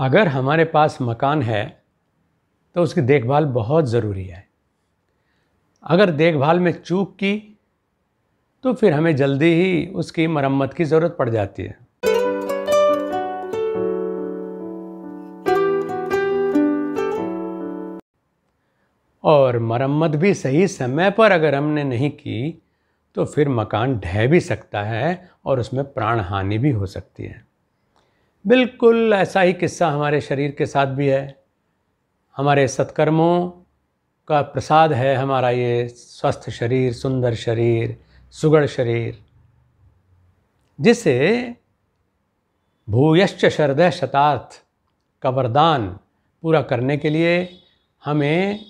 अगर हमारे पास मकान है तो उसकी देखभाल बहुत ज़रूरी है अगर देखभाल में चूक की तो फिर हमें जल्दी ही उसकी मरम्मत की ज़रूरत पड़ जाती है और मरम्मत भी सही समय पर अगर हमने नहीं की तो फिर मकान ढह भी सकता है और उसमें प्राण हानि भी हो सकती है बिल्कुल ऐसा ही किस्सा हमारे शरीर के साथ भी है हमारे सत्कर्मों का प्रसाद है हमारा ये स्वस्थ शरीर सुंदर शरीर सुगढ़ शरीर जिसे भूयश्च शरदय शतार्थ का वरदान पूरा करने के लिए हमें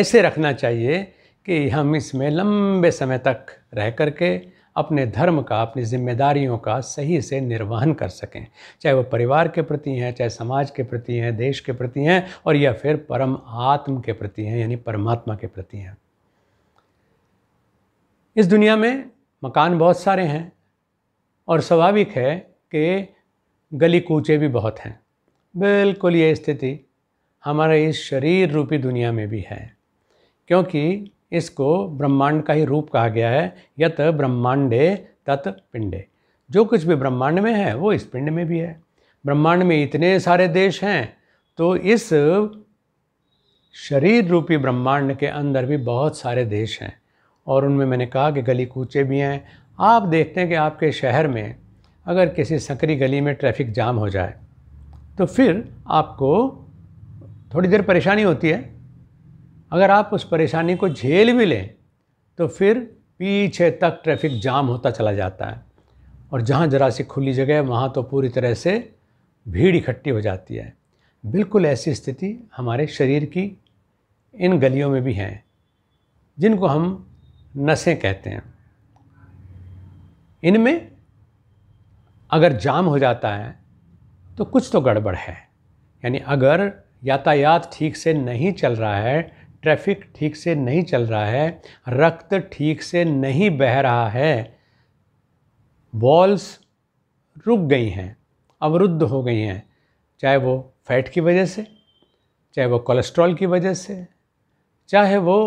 ऐसे रखना चाहिए कि हम इसमें लंबे समय तक रह करके के अपने धर्म का अपनी जिम्मेदारियों का सही से निर्वहन कर सकें चाहे वो परिवार के प्रति हैं चाहे समाज के प्रति हैं देश के प्रति हैं और या फिर परम आत्म के प्रति हैं यानी परमात्मा के प्रति हैं इस दुनिया में मकान बहुत सारे हैं और स्वाभाविक है कि गली कूचे भी बहुत हैं बिल्कुल ये स्थिति हमारे इस शरीर रूपी दुनिया में भी है क्योंकि इसको ब्रह्मांड का ही रूप कहा गया है यत ब्रह्मांडे तत् पिंडे जो कुछ भी ब्रह्मांड में है वो इस पिंड में भी है ब्रह्मांड में इतने सारे देश हैं तो इस शरीर रूपी ब्रह्मांड के अंदर भी बहुत सारे देश हैं और उनमें मैंने कहा कि गली कूचे भी हैं आप देखते हैं कि आपके शहर में अगर किसी सकरी गली में ट्रैफिक जाम हो जाए तो फिर आपको थोड़ी देर परेशानी होती है अगर आप उस परेशानी को झेल भी लें तो फिर पीछे तक ट्रैफिक जाम होता चला जाता है और जहाँ जरा सी खुली जगह है वहाँ तो पूरी तरह से भीड़ इकट्ठी हो जाती है बिल्कुल ऐसी स्थिति हमारे शरीर की इन गलियों में भी हैं जिनको हम नसें कहते हैं इनमें अगर जाम हो जाता है तो कुछ तो गड़बड़ है यानी अगर यातायात ठीक से नहीं चल रहा है ट्रैफिक ठीक से नहीं चल रहा है रक्त ठीक से नहीं बह रहा है बॉल्स रुक गई हैं अवरुद्ध हो गई हैं चाहे वो फैट की वजह से चाहे वो कोलेस्ट्रॉल की वजह से चाहे वो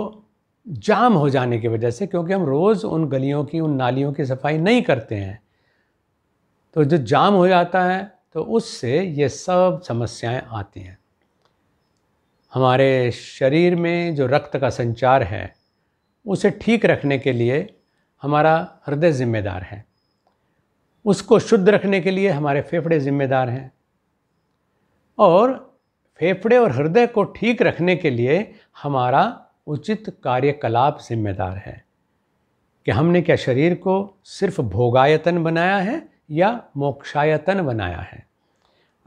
जाम हो जाने की वजह से क्योंकि हम रोज़ उन गलियों की उन नालियों की सफाई नहीं करते हैं तो जो जाम हो जाता है तो उससे ये सब समस्याएं आती हैं हमारे शरीर में जो रक्त का संचार है उसे ठीक रखने के लिए हमारा हृदय ज़िम्मेदार है उसको शुद्ध रखने के लिए हमारे फेफड़े ज़िम्मेदार हैं और फेफड़े और हृदय को ठीक रखने के लिए हमारा उचित कार्यकलाप जिम्मेदार है कि हमने क्या शरीर को सिर्फ भोगायतन बनाया है या मोक्षायतन बनाया है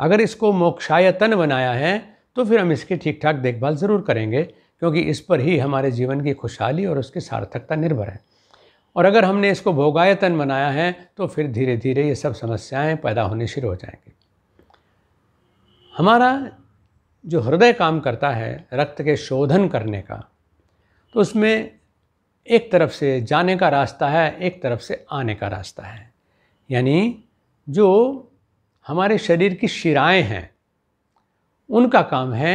अगर इसको मोक्षायतन बनाया है तो फिर हम इसकी ठीक ठाक देखभाल ज़रूर करेंगे क्योंकि इस पर ही हमारे जीवन की खुशहाली और उसकी सार्थकता निर्भर है और अगर हमने इसको भोगायतन बनाया है तो फिर धीरे धीरे ये सब समस्याएं पैदा होनी शुरू हो जाएंगी हमारा जो हृदय काम करता है रक्त के शोधन करने का तो उसमें एक तरफ से जाने का रास्ता है एक तरफ से आने का रास्ता है यानी जो हमारे शरीर की शिराएं हैं उनका काम है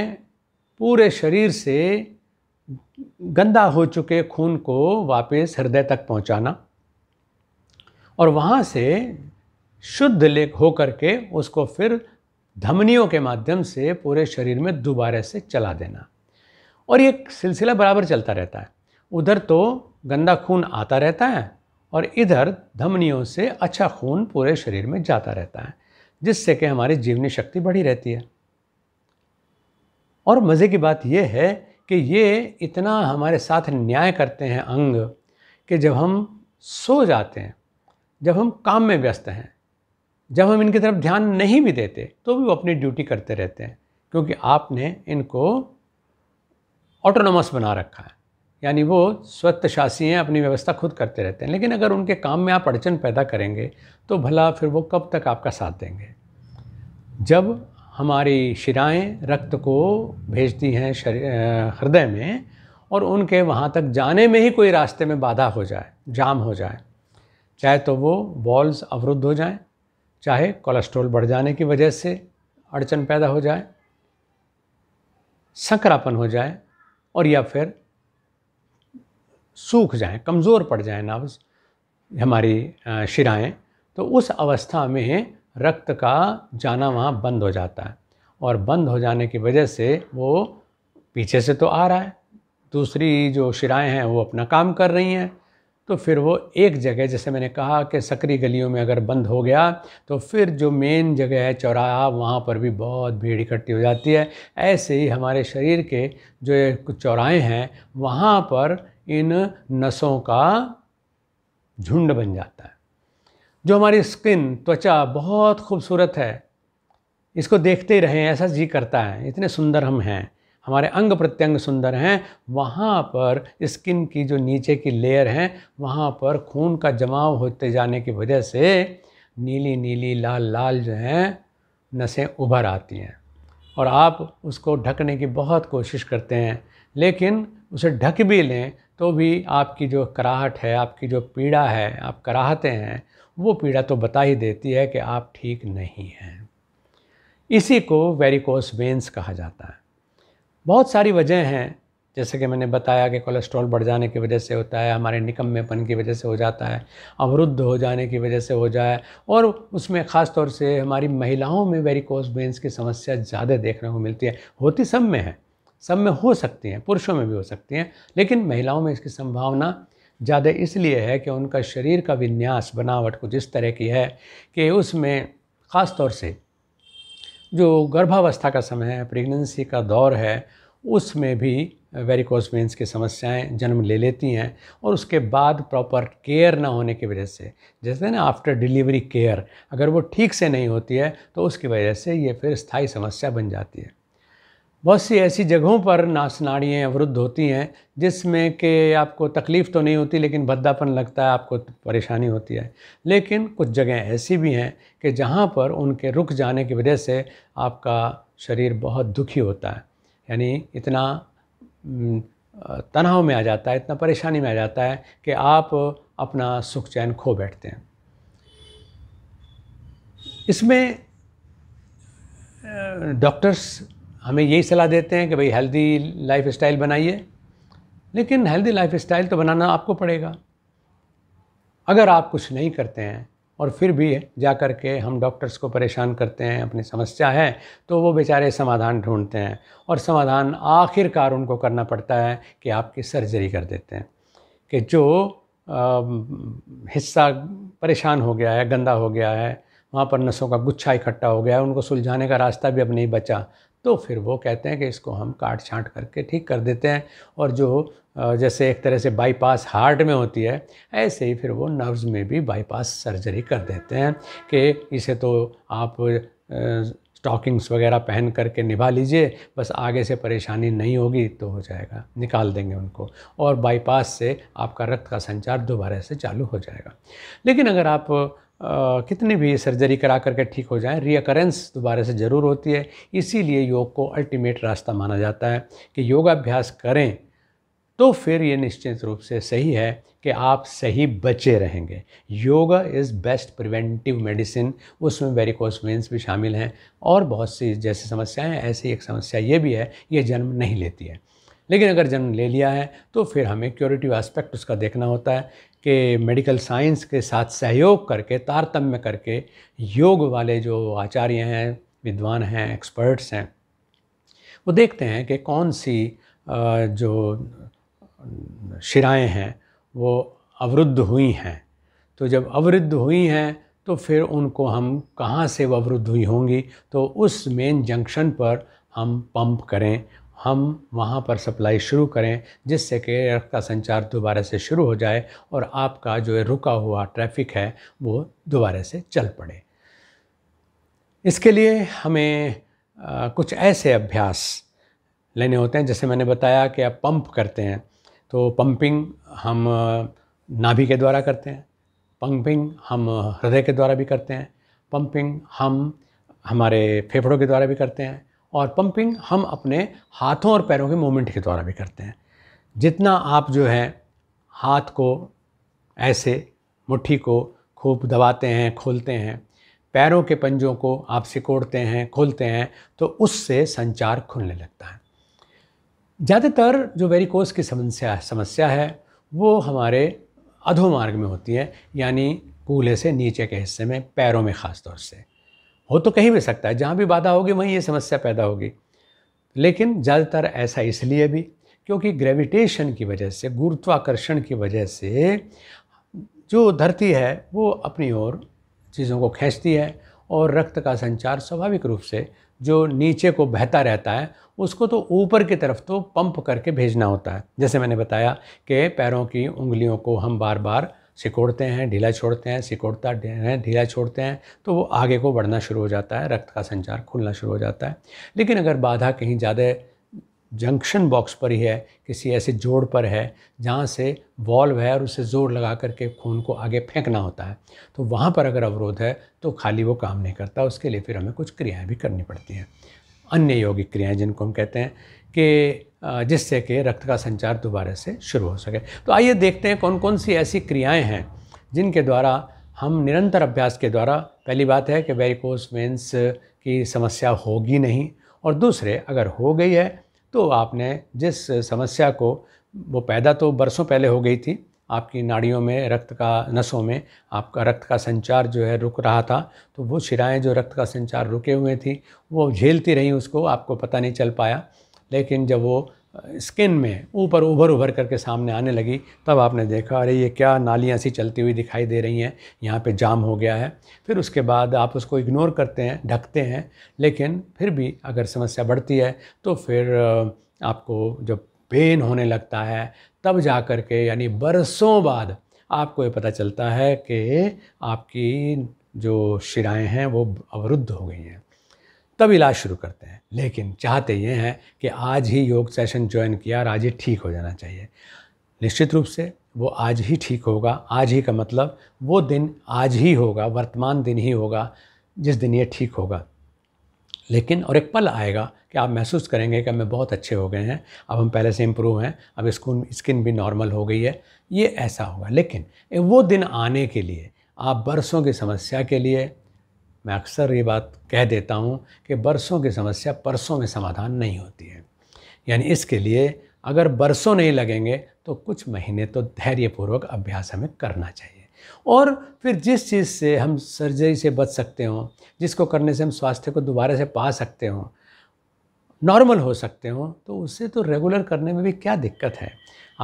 पूरे शरीर से गंदा हो चुके खून को वापस हृदय तक पहुंचाना और वहाँ से शुद्ध लेख होकर के उसको फिर धमनियों के माध्यम से पूरे शरीर में दोबारा से चला देना और ये सिलसिला बराबर चलता रहता है उधर तो गंदा खून आता रहता है और इधर धमनियों से अच्छा खून पूरे शरीर में जाता रहता है जिससे कि हमारी जीवनी शक्ति बढ़ी रहती है और मज़े की बात यह है कि ये इतना हमारे साथ न्याय करते हैं अंग कि जब हम सो जाते हैं जब हम काम में व्यस्त हैं जब हम इनकी तरफ ध्यान नहीं भी देते तो भी वो अपनी ड्यूटी करते रहते हैं क्योंकि आपने इनको ऑटोनोमस बना रखा है यानी वो शासी हैं अपनी व्यवस्था खुद करते रहते हैं लेकिन अगर उनके काम में आप अड़चन पैदा करेंगे तो भला फिर वो कब तक आपका साथ देंगे जब हमारी शिराएं रक्त को भेजती हैं हृदय में और उनके वहाँ तक जाने में ही कोई रास्ते में बाधा हो जाए जाम हो जाए चाहे तो वो वॉल्स अवरुद्ध हो जाएं, चाहे कोलेस्ट्रॉल बढ़ जाने की वजह से अड़चन पैदा हो जाए संकरापन हो जाए और या फिर सूख जाए कमज़ोर पड़ जाए नावज हमारी शिराएं, तो उस अवस्था में रक्त का जाना वहाँ बंद हो जाता है और बंद हो जाने की वजह से वो पीछे से तो आ रहा है दूसरी जो शिराएँ हैं वो अपना काम कर रही हैं तो फिर वो एक जगह जैसे मैंने कहा कि सकरी गलियों में अगर बंद हो गया तो फिर जो मेन जगह है चौराहा वहाँ पर भी बहुत भीड़ इकट्ठी हो जाती है ऐसे ही हमारे शरीर के जो कुछ चौराहे हैं वहाँ पर इन नसों का झुंड बन जाता है जो हमारी स्किन त्वचा बहुत खूबसूरत है इसको देखते ही रहें ऐसा जी करता है इतने सुंदर हम हैं हमारे अंग प्रत्यंग सुंदर हैं वहाँ पर स्किन की जो नीचे की लेयर हैं वहाँ पर खून का जमाव होते जाने की वजह से नीली नीली लाल लाल जो हैं नसें उभर आती हैं और आप उसको ढकने की बहुत कोशिश करते हैं लेकिन उसे ढक भी लें तो भी आपकी जो कराहट है आपकी जो पीड़ा है आप कराहते हैं वो पीड़ा तो बता ही देती है कि आप ठीक नहीं हैं इसी को वेरिकोस वेंस कहा जाता है बहुत सारी वजह हैं जैसे कि मैंने बताया कि कोलेस्ट्रॉल बढ़ जाने की वजह से होता है हमारे निकम्मेपन की वजह से हो जाता है अवरुद्ध हो जाने की वजह से हो जाए और उसमें ख़ास तौर से हमारी महिलाओं में वेरिकोस वेंस की समस्या ज़्यादा देखने को मिलती है होती सब में है सब में हो सकती हैं पुरुषों में भी हो सकती हैं लेकिन महिलाओं में इसकी संभावना ज़्यादा इसलिए है कि उनका शरीर का विन्यास बनावट कुछ इस तरह की है कि उसमें ख़ास तौर से जो गर्भावस्था का समय है प्रेगनेंसी का दौर है उसमें भी वेरिकोस वेंस की समस्याएं जन्म ले लेती हैं और उसके बाद प्रॉपर केयर ना होने की वजह से जैसे ना आफ्टर डिलीवरी केयर अगर वो ठीक से नहीं होती है तो उसकी वजह से ये फिर स्थायी समस्या बन जाती है बहुत सी ऐसी जगहों पर नाड़ियाँ अवरुद्ध होती हैं जिसमें कि आपको तकलीफ़ तो नहीं होती लेकिन भद्दापन लगता है आपको परेशानी होती है लेकिन कुछ जगह ऐसी भी हैं कि जहाँ पर उनके रुक जाने की वजह से आपका शरीर बहुत दुखी होता है यानी इतना तनाव में आ जाता है इतना परेशानी में आ जाता है कि आप अपना सुख चैन खो बैठते हैं इसमें डॉक्टर्स हमें यही सलाह देते हैं कि भाई हेल्दी लाइफ स्टाइल बनाइए लेकिन हेल्दी लाइफ स्टाइल तो बनाना आपको पड़ेगा अगर आप कुछ नहीं करते हैं और फिर भी जा कर के हम डॉक्टर्स को परेशान करते हैं अपनी समस्या है तो वो बेचारे समाधान ढूंढते हैं और समाधान आखिरकार उनको करना पड़ता है कि आपकी सर्जरी कर देते हैं कि जो आ, हिस्सा परेशान हो गया है गंदा हो गया है वहाँ पर नसों का गुच्छा इकट्ठा हो गया है उनको सुलझाने का रास्ता भी अब नहीं बचा तो फिर वो कहते हैं कि इसको हम काट छांट करके ठीक कर देते हैं और जो जैसे एक तरह से बाईपास हार्ट में होती है ऐसे ही फिर वो नर्व्स में भी बाईपास सर्जरी कर देते हैं कि इसे तो आप स्टॉकिंग्स वगैरह पहन करके निभा लीजिए बस आगे से परेशानी नहीं होगी तो हो जाएगा निकाल देंगे उनको और बाईपास से आपका रक्त का संचार दोबारा से चालू हो जाएगा लेकिन अगर आप कितनी भी सर्जरी करा करके ठीक हो जाए रियकरेंस दोबारा से ज़रूर होती है इसीलिए योग को अल्टीमेट रास्ता माना जाता है कि योगाभ्यास करें तो फिर ये निश्चित रूप से सही है कि आप सही बचे रहेंगे yoga is best preventive medicine उसमें वेरिकोस वेंस भी शामिल हैं और बहुत सी जैसी समस्याएं ऐसी एक समस्या ये भी है ये जन्म नहीं लेती है लेकिन अगर जन्म ले लिया है तो फिर हमें क्योरेटिव एस्पेक्ट उसका देखना होता है के मेडिकल साइंस के साथ सहयोग करके तारतम्य करके योग वाले जो आचार्य हैं विद्वान हैं एक्सपर्ट्स हैं वो देखते हैं कि कौन सी जो शिराएं हैं वो अवरुद्ध हुई हैं तो जब अवरुद्ध हुई हैं तो फिर उनको हम कहाँ से वो अवरुद्ध हुई होंगी तो उस मेन जंक्शन पर हम पंप करें हम वहाँ पर सप्लाई शुरू करें जिससे कि रक्त का संचार दोबारा से शुरू हो जाए और आपका जो रुका हुआ ट्रैफिक है वो दोबारा से चल पड़े इसके लिए हमें आ, कुछ ऐसे अभ्यास लेने होते हैं जैसे मैंने बताया कि आप पंप करते हैं तो पंपिंग हम नाभि के द्वारा करते हैं पंपिंग हम हृदय के द्वारा भी करते हैं पंपिंग हम हमारे फेफड़ों के द्वारा भी करते हैं और पंपिंग हम अपने हाथों और पैरों के मूवमेंट के द्वारा भी करते हैं जितना आप जो है हाथ को ऐसे मुट्ठी को खूब दबाते हैं खोलते हैं पैरों के पंजों को आप सिकोड़ते हैं खोलते हैं तो उससे संचार खुलने लगता है ज़्यादातर जो वेरिकोस की समस्या समस्या है वो हमारे अधोमार्ग में होती है यानी कूल्हे से नीचे के हिस्से में पैरों में ख़ास तौर से हो तो कहीं भी सकता है जहाँ भी बाधा होगी वहीं ये समस्या पैदा होगी लेकिन ज़्यादातर ऐसा इसलिए भी क्योंकि ग्रेविटेशन की वजह से गुरुत्वाकर्षण की वजह से जो धरती है वो अपनी ओर चीज़ों को खींचती है और रक्त का संचार स्वाभाविक रूप से जो नीचे को बहता रहता है उसको तो ऊपर की तरफ तो पंप करके भेजना होता है जैसे मैंने बताया कि पैरों की उंगलियों को हम बार बार सिकोड़ते हैं ढीला छोड़ते हैं सिकोड़ता हैं ढीला छोड़ते हैं तो वो आगे को बढ़ना शुरू हो जाता है रक्त का संचार खुलना शुरू हो जाता है लेकिन अगर बाधा कहीं ज़्यादा जंक्शन बॉक्स पर ही है किसी ऐसे जोड़ पर है जहाँ से वॉल्व है और उसे ज़ोर लगा करके खून को आगे फेंकना होता है तो वहाँ पर अगर अवरोध है तो खाली वो काम नहीं करता उसके लिए फिर हमें कुछ क्रियाएँ भी करनी पड़ती हैं अन्य यौगिक क्रियाएँ जिनको हम कहते हैं कि जिससे कि रक्त का संचार दोबारा से शुरू हो सके तो आइए देखते हैं कौन कौन सी ऐसी क्रियाएं हैं जिनके द्वारा हम निरंतर अभ्यास के द्वारा पहली बात है कि वेरिकोस वेंस की समस्या होगी नहीं और दूसरे अगर हो गई है तो आपने जिस समस्या को वो पैदा तो बरसों पहले हो गई थी आपकी नाड़ियों में रक्त का नसों में आपका रक्त का संचार जो है रुक रहा था तो वो शिराएं जो रक्त का संचार रुके हुए थी वो झेलती रहीं उसको आपको पता नहीं चल पाया लेकिन जब वो स्किन में ऊपर उभर उभर करके सामने आने लगी तब आपने देखा अरे ये क्या नालियाँ सी चलती हुई दिखाई दे रही हैं यहाँ पे जाम हो गया है फिर उसके बाद आप उसको इग्नोर करते हैं ढकते हैं लेकिन फिर भी अगर समस्या बढ़ती है तो फिर आपको जब पेन होने लगता है तब जा कर के यानी बरसों बाद आपको ये पता चलता है कि आपकी जो शिराएँ हैं वो अवरुद्ध हो गई हैं तब इलाज शुरू करते हैं लेकिन चाहते ये हैं कि आज ही योग सेशन ज्वाइन किया और आज ही ठीक हो जाना चाहिए निश्चित रूप से वो आज ही ठीक होगा आज ही का मतलब वो दिन आज ही होगा वर्तमान दिन ही होगा जिस दिन ये ठीक होगा लेकिन और एक पल आएगा कि आप महसूस करेंगे कि हमें बहुत अच्छे हो गए हैं अब हम पहले से इम्प्रूव हैं अब स्कून स्किन भी नॉर्मल हो गई है ये ऐसा होगा लेकिन वो दिन आने के लिए आप बरसों की समस्या के लिए मैं अक्सर ये बात कह देता हूँ कि बरसों की समस्या परसों में समाधान नहीं होती है यानी इसके लिए अगर बरसों नहीं लगेंगे तो कुछ महीने तो धैर्यपूर्वक अभ्यास हमें करना चाहिए और फिर जिस चीज़ से हम सर्जरी से बच सकते हों जिसको करने से हम स्वास्थ्य को दोबारा से पा सकते हों नॉर्मल हो सकते हों तो उससे तो रेगुलर करने में भी क्या दिक्कत है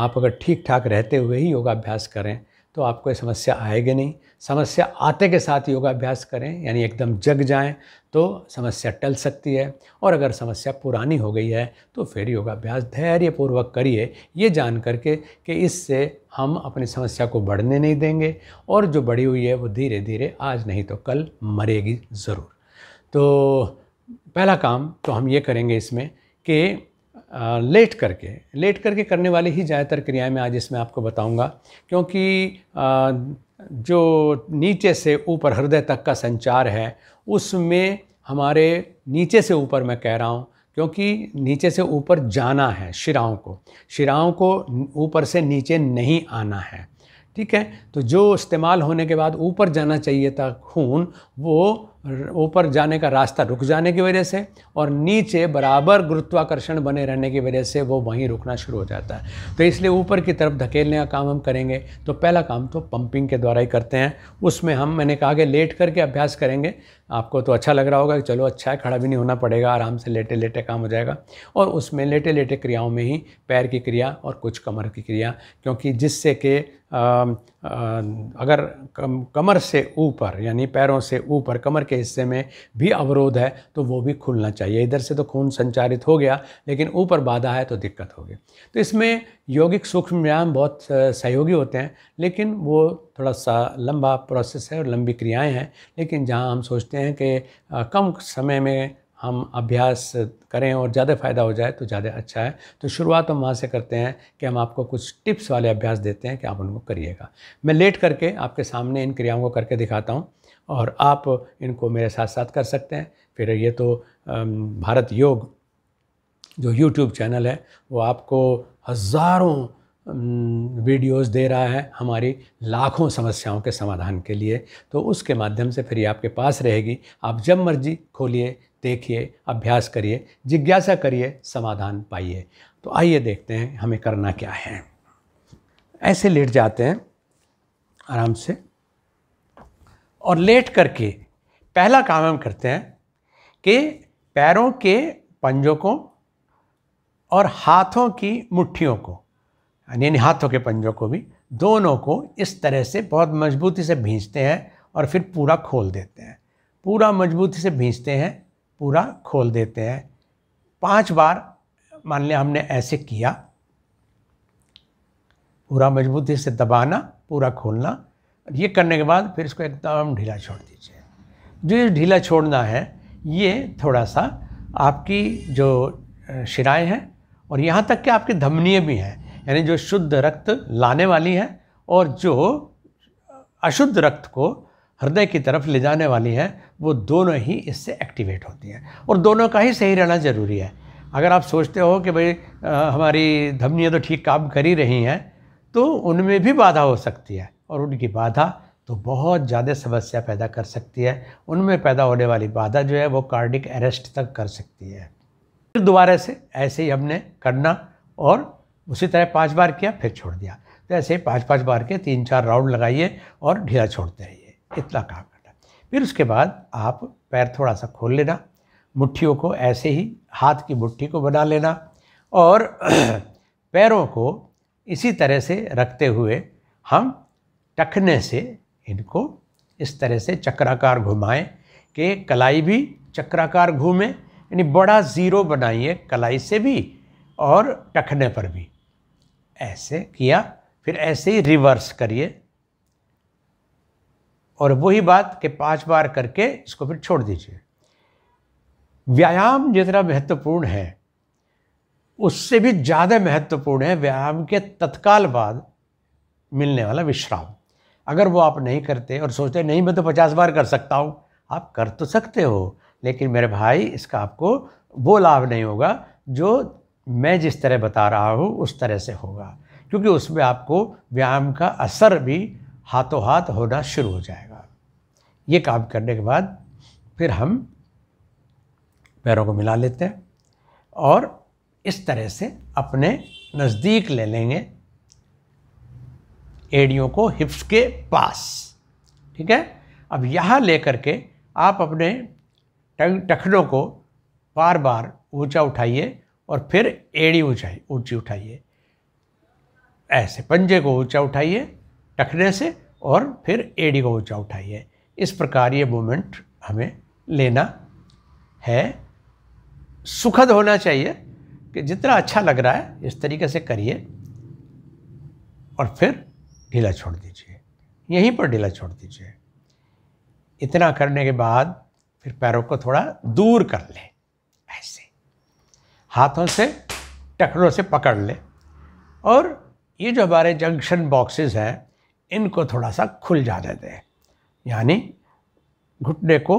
आप अगर ठीक ठाक रहते हुए ही योगाभ्यास करें तो आपको ये समस्या आएगी नहीं समस्या आते के साथ योगाभ्यास करें यानी एकदम जग जाएं तो समस्या टल सकती है और अगर समस्या पुरानी हो गई है तो फिर योगाभ्यास धैर्यपूर्वक करिए ये जान करके कि इससे हम अपनी समस्या को बढ़ने नहीं देंगे और जो बढ़ी हुई है वो धीरे धीरे आज नहीं तो कल मरेगी ज़रूर तो पहला काम तो हम ये करेंगे इसमें कि लेट करके लेट करके करने वाली ही ज़्यादातर क्रियाएं मैं आज इसमें आपको बताऊंगा क्योंकि जो नीचे से ऊपर हृदय तक का संचार है उसमें हमारे नीचे से ऊपर मैं कह रहा हूँ क्योंकि नीचे से ऊपर जाना है शिराओं को शिराओं को ऊपर से नीचे नहीं आना है ठीक है तो जो इस्तेमाल होने के बाद ऊपर जाना चाहिए था खून वो ऊपर जाने का रास्ता रुक जाने की वजह से और नीचे बराबर गुरुत्वाकर्षण बने रहने की वजह से वो वहीं रुकना शुरू हो जाता है तो इसलिए ऊपर की तरफ धकेलने का काम हम करेंगे तो पहला काम तो पंपिंग के द्वारा ही करते हैं उसमें हम मैंने कहा कि लेट करके अभ्यास करेंगे आपको तो अच्छा लग रहा होगा कि चलो अच्छा है खड़ा भी नहीं होना पड़ेगा आराम से लेटे लेटे काम हो जाएगा और उसमें लेटे लेटे क्रियाओं में ही पैर की क्रिया और कुछ कमर की क्रिया क्योंकि जिससे के अगर कम, कमर से ऊपर यानी पैरों से ऊपर कमर के हिस्से में भी अवरोध है तो वो भी खुलना चाहिए इधर से तो खून संचारित हो गया लेकिन ऊपर बाधा है तो दिक्कत होगी तो इसमें यौगिक सूक्ष्म व्यायाम बहुत सहयोगी होते हैं लेकिन वो थोड़ा सा लंबा प्रोसेस है और लंबी क्रियाएं हैं लेकिन जहां हम सोचते हैं कि कम समय में हम अभ्यास करें और ज़्यादा फ़ायदा हो जाए तो ज़्यादा अच्छा है तो शुरुआत हम वहाँ से करते हैं कि हम आपको कुछ टिप्स वाले अभ्यास देते हैं कि आप उनको करिएगा मैं लेट करके आपके सामने इन क्रियाओं को करके दिखाता हूँ और आप इनको मेरे साथ साथ कर सकते हैं फिर ये तो भारत योग जो यूट्यूब चैनल है वो आपको हज़ारों वीडियोस दे रहा है हमारी लाखों समस्याओं के समाधान के लिए तो उसके माध्यम से फिर ये आपके पास रहेगी आप जब मर्जी खोलिए देखिए अभ्यास करिए जिज्ञासा करिए समाधान पाइए तो आइए देखते हैं हमें करना क्या है ऐसे लेट जाते हैं आराम से और लेट करके पहला काम हम करते हैं कि पैरों के पंजों को और हाथों की मुट्ठियों को यानी हाथों के पंजों को भी दोनों को इस तरह से बहुत मजबूती से भींचते हैं और फिर पूरा खोल देते हैं पूरा मजबूती से भींचते हैं पूरा खोल देते हैं पांच बार मान लिया हमने ऐसे किया पूरा मजबूती से दबाना पूरा खोलना ये करने के बाद फिर इसको एकदम ढीला छोड़ दीजिए जो ये ढीला छोड़ना है ये थोड़ा सा आपकी जो शिराएँ हैं और यहाँ तक कि आपकी धमनीय भी हैं यानी जो शुद्ध रक्त लाने वाली हैं और जो अशुद्ध रक्त को हृदय की तरफ ले जाने वाली हैं वो दोनों ही इससे एक्टिवेट होती हैं और दोनों का ही सही रहना ज़रूरी है अगर आप सोचते हो कि भाई हमारी धमनियाँ तो ठीक काम कर ही रही हैं तो उनमें भी बाधा हो सकती है और उनकी बाधा तो बहुत ज़्यादा समस्या पैदा कर सकती है उनमें पैदा होने वाली बाधा जो है वो कार्डिक अरेस्ट तक कर सकती है फिर दोबारा से ऐसे ही हमने करना और उसी तरह पाँच बार किया फिर छोड़ दिया तो ऐसे ही पाँच पाँच बार के तीन चार राउंड लगाइए और ढीला छोड़ते रहिए इतना काम करना है फिर उसके बाद आप पैर थोड़ा सा खोल लेना मुट्ठियों को ऐसे ही हाथ की मुट्ठी को बना लेना और पैरों को इसी तरह से रखते हुए हम टखने से इनको इस तरह से चक्राकार घुमाएं कि कलाई भी चक्राकार घूमे यानी बड़ा ज़ीरो बनाइए कलाई से भी और टखने पर भी ऐसे किया फिर ऐसे ही रिवर्स करिए और वही बात के पांच बार करके इसको फिर छोड़ दीजिए व्यायाम जितना महत्वपूर्ण है उससे भी ज़्यादा महत्वपूर्ण है व्यायाम के तत्काल बाद मिलने वाला विश्राम अगर वो आप नहीं करते और सोचते नहीं मैं तो पचास बार कर सकता हूँ आप कर तो सकते हो लेकिन मेरे भाई इसका आपको वो लाभ नहीं होगा जो मैं जिस तरह बता रहा हूँ उस तरह से होगा क्योंकि उसमें आपको व्यायाम का असर भी हाथों हाथ होना शुरू हो जाएगा ये काम करने के बाद फिर हम पैरों को मिला लेते हैं और इस तरह से अपने नज़दीक ले लेंगे एड़ियों को हिप्स के पास ठीक है अब यहाँ लेकर के आप अपने टखनों को बार बार ऊंचा उठाइए और फिर एड़ी ऊंचाई ऊंची उठाइए ऐसे पंजे को ऊंचा उठाइए टखने से और फिर एड़ी को ऊंचा उठाइए इस प्रकार ये मोमेंट हमें लेना है सुखद होना चाहिए कि जितना अच्छा लग रहा है इस तरीके से करिए और फिर ढीला छोड़ दीजिए यहीं पर ढीला छोड़ दीजिए इतना करने के बाद फिर पैरों को थोड़ा दूर कर लें ऐसे हाथों से टखनों से पकड़ लें और ये जो हमारे जंक्शन बॉक्सेस हैं इनको थोड़ा सा खुल जाने दें यानी घुटने को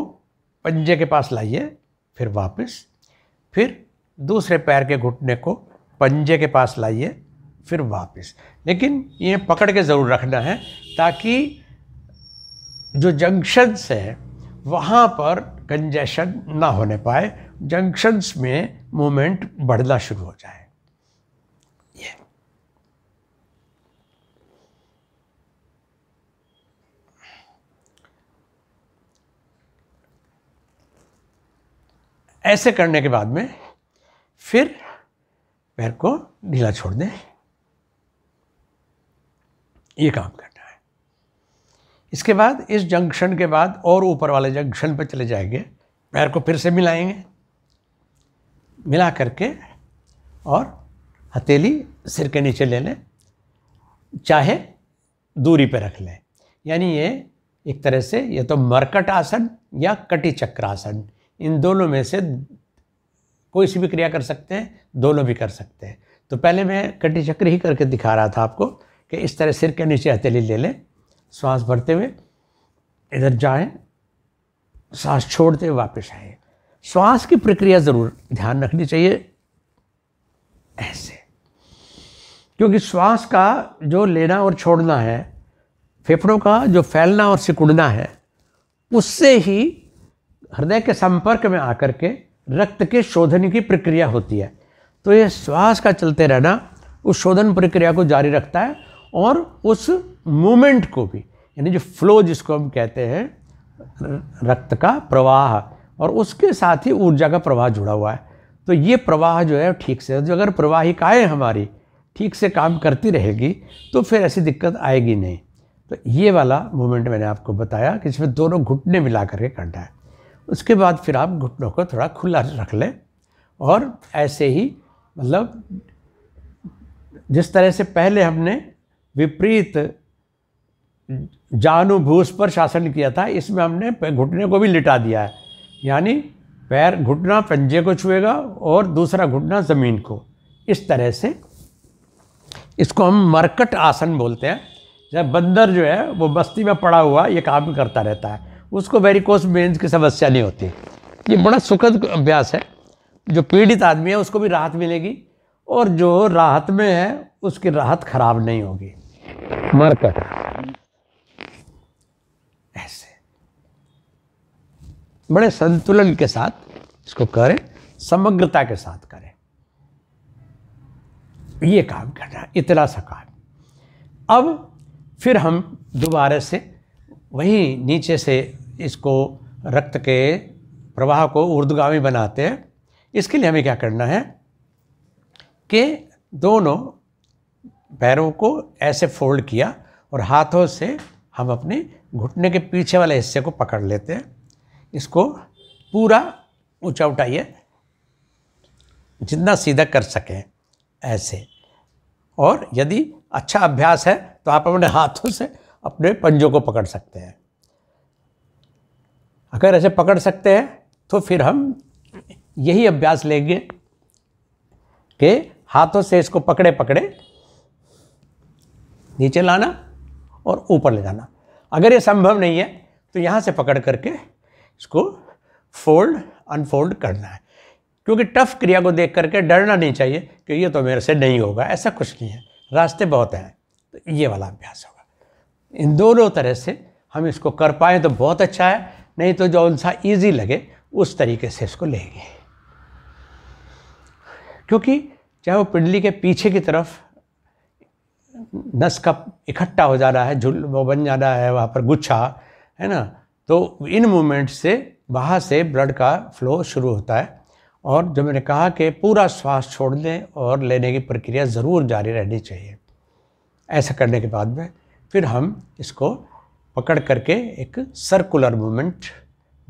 पंजे के पास लाइए फिर वापस फिर दूसरे पैर के घुटने को पंजे के पास लाइए फिर वापस लेकिन ये पकड़ के ज़रूर रखना है ताकि जो जंक्शंस है वहाँ पर कंजेशन ना होने पाए जंक्शंस में मूवमेंट बढ़ना शुरू हो जाए ऐसे करने के बाद में फिर पैर को ढीला छोड़ दें ये काम करना है इसके बाद इस जंक्शन के बाद और ऊपर वाले जंक्शन पर चले जाएंगे पैर को फिर से मिलाएंगे मिला करके और हथेली सिर के नीचे ले लें चाहे दूरी पर रख लें यानी ये एक तरह से ये तो मरकट आसन या कटी चक्र आसन इन दोनों में से कोई सी भी क्रिया कर सकते हैं दोनों भी कर सकते हैं तो पहले मैं कटी चक्र ही करके दिखा रहा था आपको कि इस तरह सिर के नीचे हथेली ले लें सांस भरते हुए इधर जाएं सांस छोड़ते हुए वापस आए श्वास की प्रक्रिया ज़रूर ध्यान रखनी चाहिए ऐसे क्योंकि श्वास का जो लेना और छोड़ना है फेफड़ों का जो फैलना और सिकुड़ना है उससे ही हृदय के संपर्क में आकर के रक्त के शोधन की प्रक्रिया होती है तो ये श्वास का चलते रहना उस शोधन प्रक्रिया को जारी रखता है और उस मूमेंट को भी यानी जो फ्लो जिसको हम कहते हैं रक्त का प्रवाह और उसके साथ ही ऊर्जा का प्रवाह जुड़ा हुआ है तो ये प्रवाह जो है ठीक से जो अगर प्रवाहिकाएँ हमारी ठीक से काम करती रहेगी तो फिर ऐसी दिक्कत आएगी नहीं तो ये वाला मूवमेंट मैंने आपको बताया कि इसमें दोनों घुटने मिला करके करना है उसके बाद फिर आप घुटनों को थोड़ा खुला रख लें और ऐसे ही मतलब जिस तरह से पहले हमने विपरीत जानुभूष पर शासन किया था इसमें हमने घुटने को भी लिटा दिया है यानी पैर घुटना पंजे को छुएगा और दूसरा घुटना ज़मीन को इस तरह से इसको हम मरकट आसन बोलते हैं जब बंदर जो है वो बस्ती में पड़ा हुआ ये काम करता रहता है उसको वेरिकोस वेन्स की समस्या नहीं होती ये बड़ा सुखद अभ्यास है जो पीड़ित आदमी है उसको भी राहत मिलेगी और जो राहत में है उसकी राहत खराब नहीं होगी मरकर ऐसे बड़े संतुलन के साथ इसको करें समग्रता के साथ करें ये काम करना इतना सा काम अब फिर हम दोबारा से वहीं नीचे से इसको रक्त के प्रवाह को ऊर्दगामी बनाते हैं इसके लिए हमें क्या करना है कि दोनों पैरों को ऐसे फोल्ड किया और हाथों से हम अपने घुटने के पीछे वाले हिस्से को पकड़ लेते हैं इसको पूरा ऊंचा उठाइए जितना सीधा कर सकें ऐसे और यदि अच्छा अभ्यास है तो आप अपने हाथों से अपने पंजों को पकड़ सकते हैं अगर ऐसे पकड़ सकते हैं तो फिर हम यही अभ्यास लेंगे कि हाथों से इसको पकड़े पकड़े नीचे लाना और ऊपर ले जाना अगर ये संभव नहीं है तो यहाँ से पकड़ करके इसको फोल्ड अनफोल्ड करना है क्योंकि टफ क्रिया को देख करके डरना नहीं चाहिए कि ये तो मेरे से नहीं होगा ऐसा कुछ नहीं है रास्ते बहुत हैं तो ये वाला अभ्यास होगा इन दोनों तरह से हम इसको कर पाएँ तो बहुत अच्छा है नहीं तो जो उनसा ईजी लगे उस तरीके से इसको लेंगे क्योंकि चाहे वो पिंडली के पीछे की तरफ नस का इकट्ठा हो जा रहा है झुल वो बन जा रहा है वहाँ पर गुच्छा है ना तो इन मूवमेंट से वहाँ से ब्लड का फ्लो शुरू होता है और जो मैंने कहा कि पूरा श्वास छोड़ने और लेने की प्रक्रिया ज़रूर जारी रहनी चाहिए ऐसा करने के बाद में फिर हम इसको पकड़ करके एक सर्कुलर मूवमेंट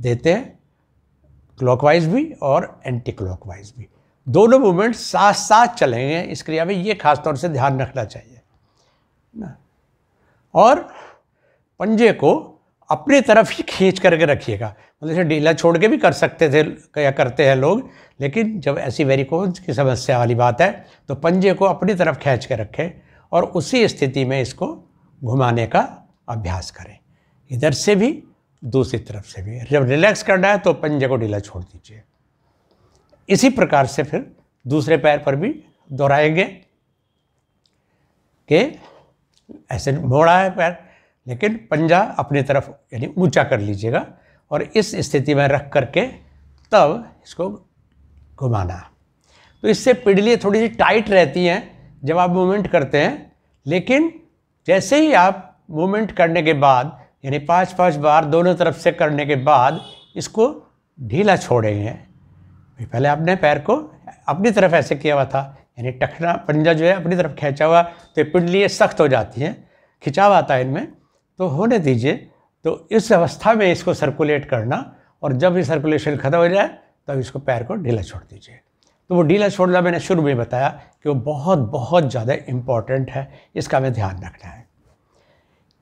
देते हैं क्लॉकवाइज भी और एंटी क्लॉकवाइज भी दोनों मूवमेंट साथ साथ चलेंगे इस क्रिया में ये खास तौर से ध्यान रखना चाहिए ना और पंजे को अपनी तरफ ही खींच करके रखिएगा मतलब जैसे ढीला छोड़ के भी कर सकते थे या करते हैं लोग लेकिन जब ऐसी वेरिकोन्स की समस्या वाली बात है तो पंजे को अपनी तरफ खींच के रखें और उसी स्थिति में इसको घुमाने का अभ्यास करें इधर से भी दूसरी तरफ से भी जब रिलैक्स करना है तो पंजे को ढीला छोड़ दीजिए इसी प्रकार से फिर दूसरे पैर पर भी दोहराएंगे कि ऐसे मोड़ा है पैर लेकिन पंजा अपनी तरफ यानी ऊंचा कर लीजिएगा और इस स्थिति में रख करके तब इसको घुमाना तो इससे पिडलियाँ थोड़ी सी टाइट रहती हैं जब आप मूवमेंट करते हैं लेकिन जैसे ही आप मूवमेंट करने के बाद यानी पाँच पाँच बार दोनों तरफ से करने के बाद इसको ढीला छोड़ेंगे पहले आपने पैर को अपनी तरफ ऐसे किया हुआ था यानी टखना पंजा जो है अपनी तरफ खींचा हुआ तो पिंडली सख्त हो जाती हैं खिंचाव आता है इनमें तो होने दीजिए तो इस अवस्था में इसको सर्कुलेट करना और जब ये सर्कुलेशन ख़त्म हो जाए तब इसको पैर को ढीला छोड़ दीजिए तो वो ढीला छोड़ना मैंने शुरू में बताया कि वो बहुत बहुत ज़्यादा इम्पॉर्टेंट है इसका हमें ध्यान रखना है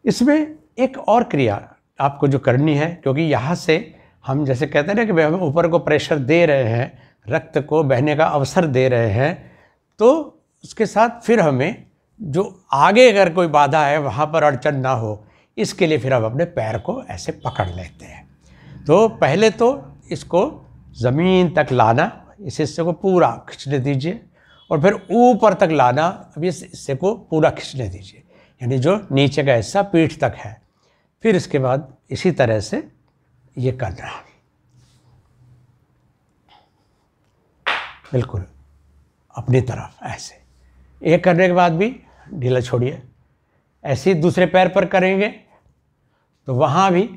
इसमें एक और क्रिया आपको जो करनी है क्योंकि यहाँ से हम जैसे कहते हैं ना कि हम ऊपर को प्रेशर दे रहे हैं रक्त को बहने का अवसर दे रहे हैं तो उसके साथ फिर हमें जो आगे अगर कोई बाधा है वहाँ पर अड़चन ना हो इसके लिए फिर हम अपने पैर को ऐसे पकड़ लेते हैं तो पहले तो इसको ज़मीन तक लाना इस हिस्से को पूरा खींचने दीजिए और फिर ऊपर तक लाना अभी इस हिस्से को पूरा खींचने दीजिए यानी जो नीचे का हिस्सा पीठ तक है फिर इसके बाद इसी तरह से ये करना है बिल्कुल अपनी तरफ ऐसे एक करने के बाद भी ढीला छोड़िए ऐसे ही दूसरे पैर पर करेंगे तो वहाँ भी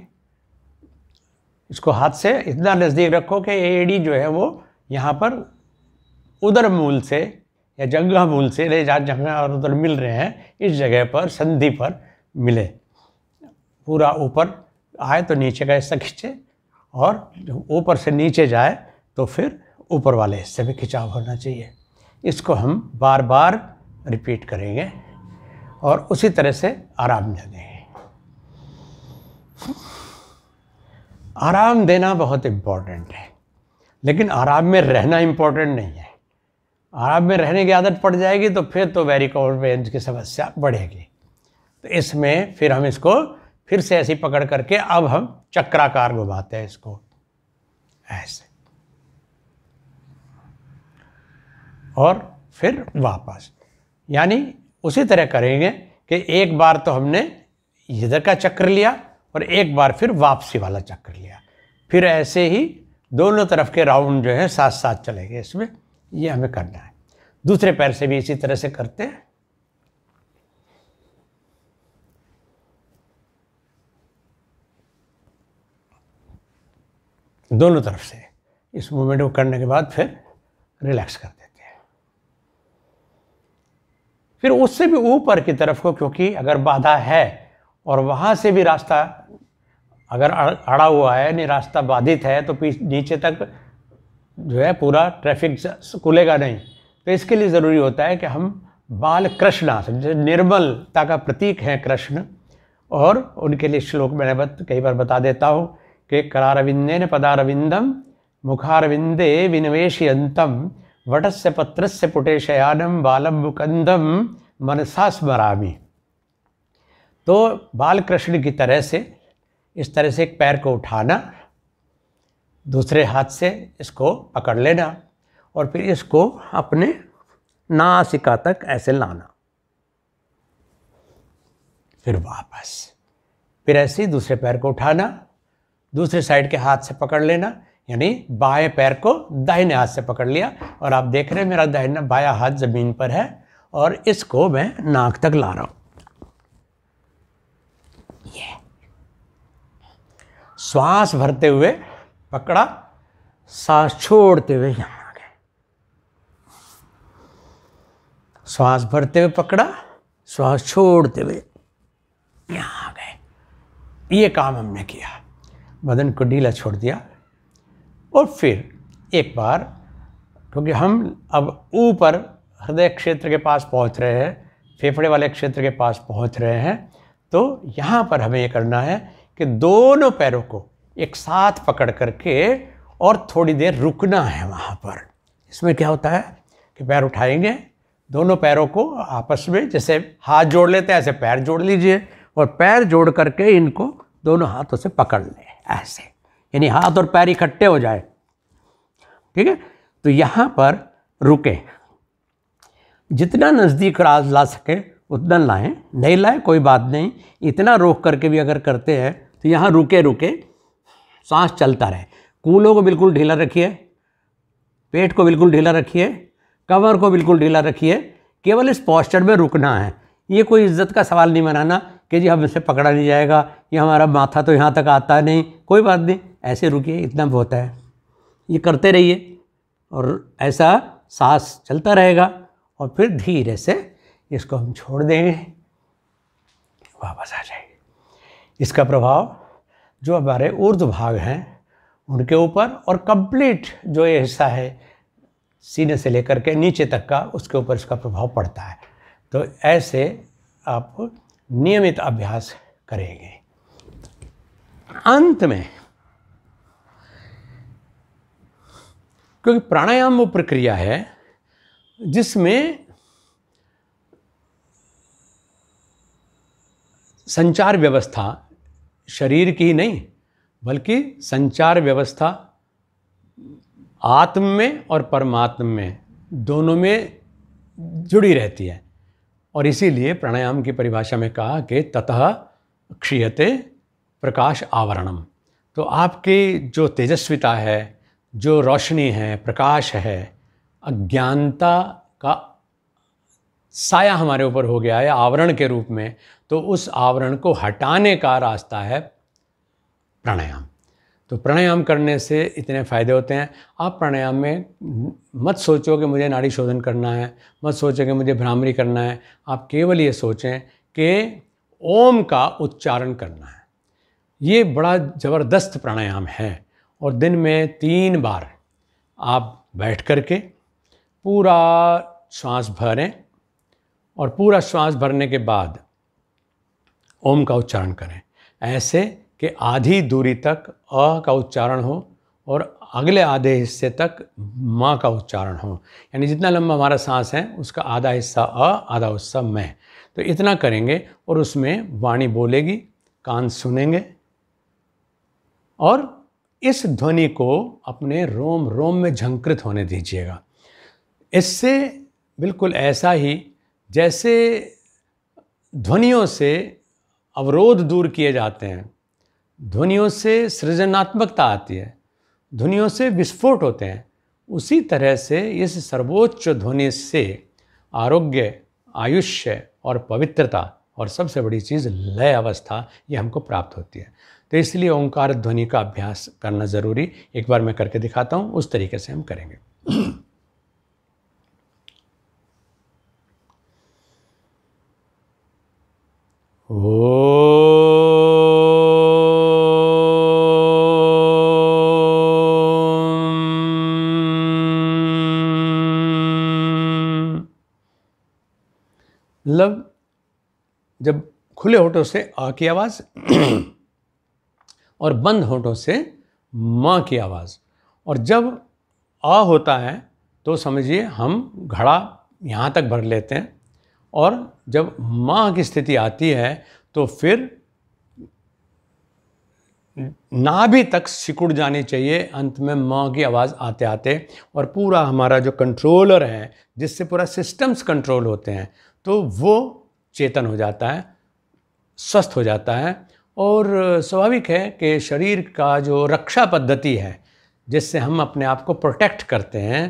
इसको हाथ से इतना नज़दीक रखो कि एडी जो है वो यहाँ पर उधर मूल से या जंगा मूल से रे जहाँ जंगा और उधर मिल रहे हैं इस जगह पर संधि पर मिले पूरा ऊपर आए तो नीचे का हिस्सा खींचे और ऊपर से नीचे जाए तो फिर ऊपर वाले हिस्से में खिंचाव होना चाहिए इसको हम बार बार रिपीट करेंगे और उसी तरह से आराम देंगे आराम देना बहुत इम्पॉर्टेंट है लेकिन आराम में रहना इम्पॉर्टेंट नहीं है आराम में रहने की आदत पड़ जाएगी तो फिर तो वेरिकॉल वेंज की समस्या बढ़ेगी तो इसमें फिर हम इसको फिर से ऐसी पकड़ करके अब हम चक्राकार घुमाते हैं इसको ऐसे और फिर वापस यानी उसी तरह करेंगे कि एक बार तो हमने इधर का चक्र लिया और एक बार फिर वापसी वाला चक्र लिया फिर ऐसे ही दोनों तरफ के राउंड जो है साथ साथ चलेंगे इसमें ये हमें करना है दूसरे पैर से भी इसी तरह से करते हैं दोनों तरफ से इस मूवमेंट को करने के बाद फिर रिलैक्स कर देते हैं फिर उससे भी ऊपर की तरफ को क्योंकि अगर बाधा है और वहां से भी रास्ता अगर अड़ा हुआ है यानी रास्ता बाधित है तो नीचे तक जो है पूरा ट्रैफिक खुलेगा नहीं तो इसके लिए ज़रूरी होता है कि हम बाल कृष्णा जैसे निर्मलता का प्रतीक है कृष्ण और उनके लिए श्लोक मैंने बत, कई बार बता देता हूँ कि करारविंदे ने पदारविंदम मुखारविंदे विनिवेशयंतम वटस्य पत्रस्य पुटेशयानम बालम मुकंदम मनसा स्मरामी तो बाल कृष्ण की तरह से इस तरह से एक पैर को उठाना दूसरे हाथ से इसको पकड़ लेना और फिर इसको अपने नासिका तक ऐसे लाना फिर वापस फिर ऐसे ही दूसरे पैर को उठाना दूसरे साइड के हाथ से पकड़ लेना यानी बाएं पैर को दाहिने हाथ से पकड़ लिया और आप देख रहे हैं मेरा दाहिना बाया हाथ ज़मीन पर है और इसको मैं नाक तक ला रहा हूँ श्वास भरते हुए पकड़ा सांस छोड़ते हुए यहाँ आ गए श्वास भरते हुए पकड़ा श्वास छोड़ते हुए यहाँ आ गए ये काम हमने किया बदन को ढीला छोड़ दिया और फिर एक बार क्योंकि तो हम अब ऊपर हृदय क्षेत्र के पास पहुंच रहे हैं फेफड़े वाले क्षेत्र के पास पहुंच रहे हैं तो यहाँ पर हमें ये करना है कि दोनों पैरों को एक साथ पकड़ करके और थोड़ी देर रुकना है वहाँ पर इसमें क्या होता है कि पैर उठाएंगे दोनों पैरों को आपस में जैसे हाथ जोड़ लेते हैं ऐसे पैर जोड़ लीजिए और पैर जोड़ करके इनको दोनों हाथों से पकड़ लें ऐसे यानी हाथ और पैर इकट्ठे हो जाए ठीक है तो यहाँ पर रुके जितना नज़दीक राज ला सके उतना लाएं नहीं लाए कोई बात नहीं इतना रोक करके भी अगर करते हैं तो यहाँ रुके रुके सांस चलता रहे कूलों को बिल्कुल ढीला रखिए पेट को बिल्कुल ढीला रखिए कवर को बिल्कुल ढीला रखिए केवल इस पॉस्चर में रुकना है ये कोई इज्जत का सवाल नहीं बनाना कि जी हमसे पकड़ा नहीं जाएगा ये हमारा माथा तो यहाँ तक आता नहीं कोई बात नहीं ऐसे रुकिए इतना बहुत है ये करते रहिए और ऐसा सांस चलता रहेगा और फिर धीरे से इसको हम छोड़ देंगे वापस आ जाएंगे इसका प्रभाव जो हमारे ऊर्ध भाग हैं उनके ऊपर और कंप्लीट जो ये हिस्सा है सीने से लेकर के नीचे तक का उसके ऊपर इसका प्रभाव पड़ता है तो ऐसे आप नियमित अभ्यास करेंगे अंत में क्योंकि प्राणायाम वो प्रक्रिया है जिसमें संचार व्यवस्था शरीर की ही नहीं बल्कि संचार व्यवस्था आत्म में और परमात्म में दोनों में जुड़ी रहती है और इसीलिए प्राणायाम की परिभाषा में कहा कि ततः क्षीयते प्रकाश आवरणम तो आपकी जो तेजस्विता है जो रोशनी है प्रकाश है अज्ञानता का साया हमारे ऊपर हो गया है आवरण के रूप में तो उस आवरण को हटाने का रास्ता है प्राणायाम तो प्राणायाम करने से इतने फ़ायदे होते हैं आप प्राणायाम में मत सोचो कि मुझे नाड़ी शोधन करना है मत सोचो कि मुझे भ्रामरी करना है आप केवल ये सोचें कि ओम का उच्चारण करना है ये बड़ा ज़बरदस्त प्राणायाम है और दिन में तीन बार आप बैठ कर के पूरा श्वास भरें और पूरा श्वास भरने के बाद ओम का उच्चारण करें ऐसे कि आधी दूरी तक अ का उच्चारण हो और अगले आधे हिस्से तक माँ का उच्चारण हो यानी जितना लंबा हमारा सांस है उसका आधा हिस्सा अ आधा हिस्सा मैं तो इतना करेंगे और उसमें वाणी बोलेगी कान सुनेंगे और इस ध्वनि को अपने रोम रोम में झंकृत होने दीजिएगा इससे बिल्कुल ऐसा ही जैसे ध्वनियों से अवरोध दूर किए जाते हैं ध्वनियों से सृजनात्मकता आती है ध्वनियों से विस्फोट होते हैं उसी तरह से इस सर्वोच्च ध्वनि से आरोग्य आयुष्य और पवित्रता और सबसे बड़ी चीज़ लय अवस्था ये हमको प्राप्त होती है तो इसलिए ओंकार ध्वनि का अभ्यास करना ज़रूरी एक बार मैं करके दिखाता हूँ उस तरीके से हम करेंगे मतलब जब खुले होठों से आ की आवाज़ और बंद होठों से माँ की आवाज़ और जब आ होता है तो समझिए हम घड़ा यहाँ तक भर लेते हैं और जब माँ की स्थिति आती है तो फिर नाभि तक सिकुड़ जानी चाहिए अंत में माँ की आवाज़ आते आते और पूरा हमारा जो कंट्रोलर है जिससे पूरा सिस्टम्स कंट्रोल होते हैं तो वो चेतन हो जाता है स्वस्थ हो जाता है और स्वाभाविक है कि शरीर का जो रक्षा पद्धति है जिससे हम अपने आप को प्रोटेक्ट करते हैं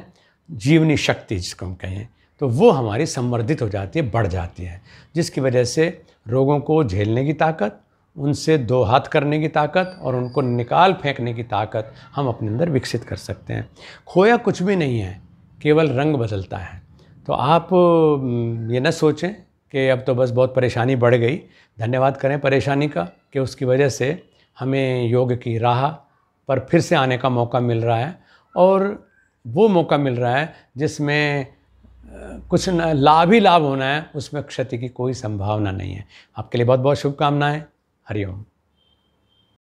जीवनी शक्ति जिसको हम कहें तो वो हमारी संवर्धित हो जाती है बढ़ जाती है जिसकी वजह से रोगों को झेलने की ताकत उनसे दो हाथ करने की ताकत और उनको निकाल फेंकने की ताकत हम अपने अंदर विकसित कर सकते हैं खोया कुछ भी नहीं है केवल रंग बदलता है तो आप ये न सोचें कि अब तो बस बहुत परेशानी बढ़ गई धन्यवाद करें परेशानी का कि उसकी वजह से हमें योग की राह पर फिर से आने का मौका मिल रहा है और वो मौका मिल रहा है जिसमें कुछ लाभ ही लाभ होना है उसमें क्षति की कोई संभावना नहीं है आपके लिए बहुत बहुत शुभकामनाएं हरिओम